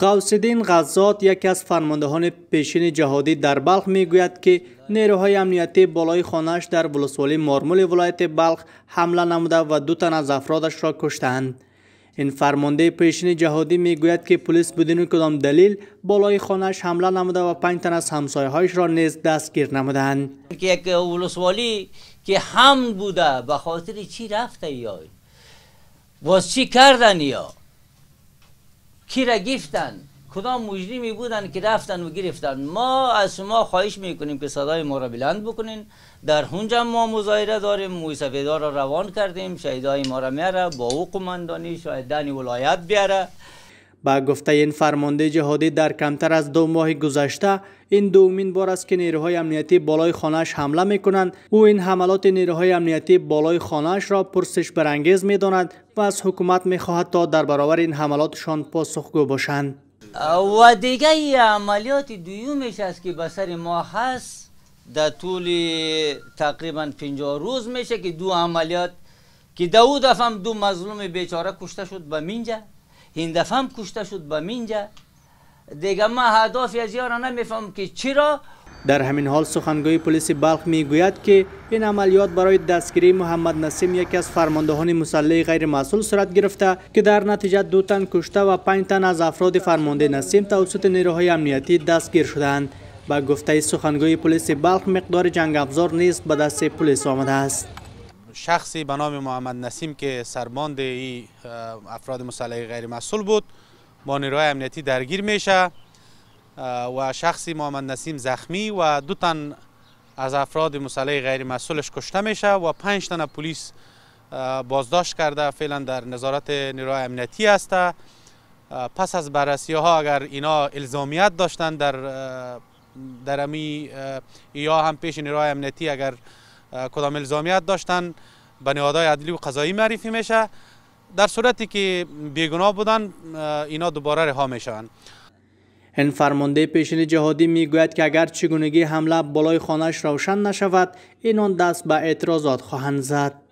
غوثالدین غزاد یکی از فرماندهان پیشین جهادی در بلخ میگوید که نیروهای امنیتی بالای خانهاش در ولسوالی مارمول ولایت بلخ حمله نموده و دو تن از افرادش را کشتند این فرمانده پیشین جهادی میگوید که پلیس بدون کدام دلیل بالای خانهاش حمله نموده و پنج تن از همسایه‌هایش را نیز دستگیر نمودند که یک ولسوالی که هم بوده به خاطر چی رفته یا واسه چی کردن یا کی را گفتن کدام مجرمی بودن که رفتن و گرفتن ما از شما خواهش میکنیم که صدای ما را بلند بکنین در هنجا ما مظاهره داریم موسفیدا را روان کردیم شهیدای ما را میاره با او قماندانی شاید دنی ولایت بیاره با گفته این فرمانده جهادی در کمتر از دو ماه گذشته این دومین بار است که نیروهای امنیتی بالای خانش حمله میکنند او این حملات نیروهای امنیتی بالای خانش را پرسش برانگیز می‌داند و از حکومت میخواهد تا در برابر این حملاتشان پاسخگو باشند و دیگه عملیات دویومش است که بسر سر ما هست در طول تقریبا 50 روز میشه که دو عملیات که دو دفعه دو مظلوم بیچاره کشته شد به منجه این دفعه هم شد به مینجا دیگه ما از یارا نمیفهم که چرا در همین حال سخنگوی پلیس بلخ میگوید که این عملیات برای دستگیری محمد نسیم یکی از فرماندهان مسلح غیر مسئول صورت گرفته که در نتیجه دو تن کشته و پنج تن از افراد فرمانده نسیم توسط نیروهای امنیتی دستگیر شدند. با گفته سخنگوی پلیس بلخ مقدار جنگ افزار نیست به دست پلیس آمده است. شخصی به نام محمد نسیم که سرباند ای افراد مسلح غیر مسئول بود با نیروهای امنیتی درگیر میشه و شخصی محمد نسیم زخمی و دو تن از افراد مسلح غیر مسئولش کشته میشه و پنج تن پلیس بازداشت کرده فعلا در نظارت نیروهای امنیتی هسته پس از بررسی ها اگر اینا الزامیت داشتن در درمی یا هم پیش نیروهای امنیتی اگر کدام الزامیت داشتن به نهادهای عدلی و قضایی معرفی میشه در صورتی که بیگناه بودن اینا دوباره رها میشوند این فرمانده پیشین جهادی میگوید که اگر چگونگی حمله بالای خانهش روشن نشود اینان دست به اعتراضات خواهند زد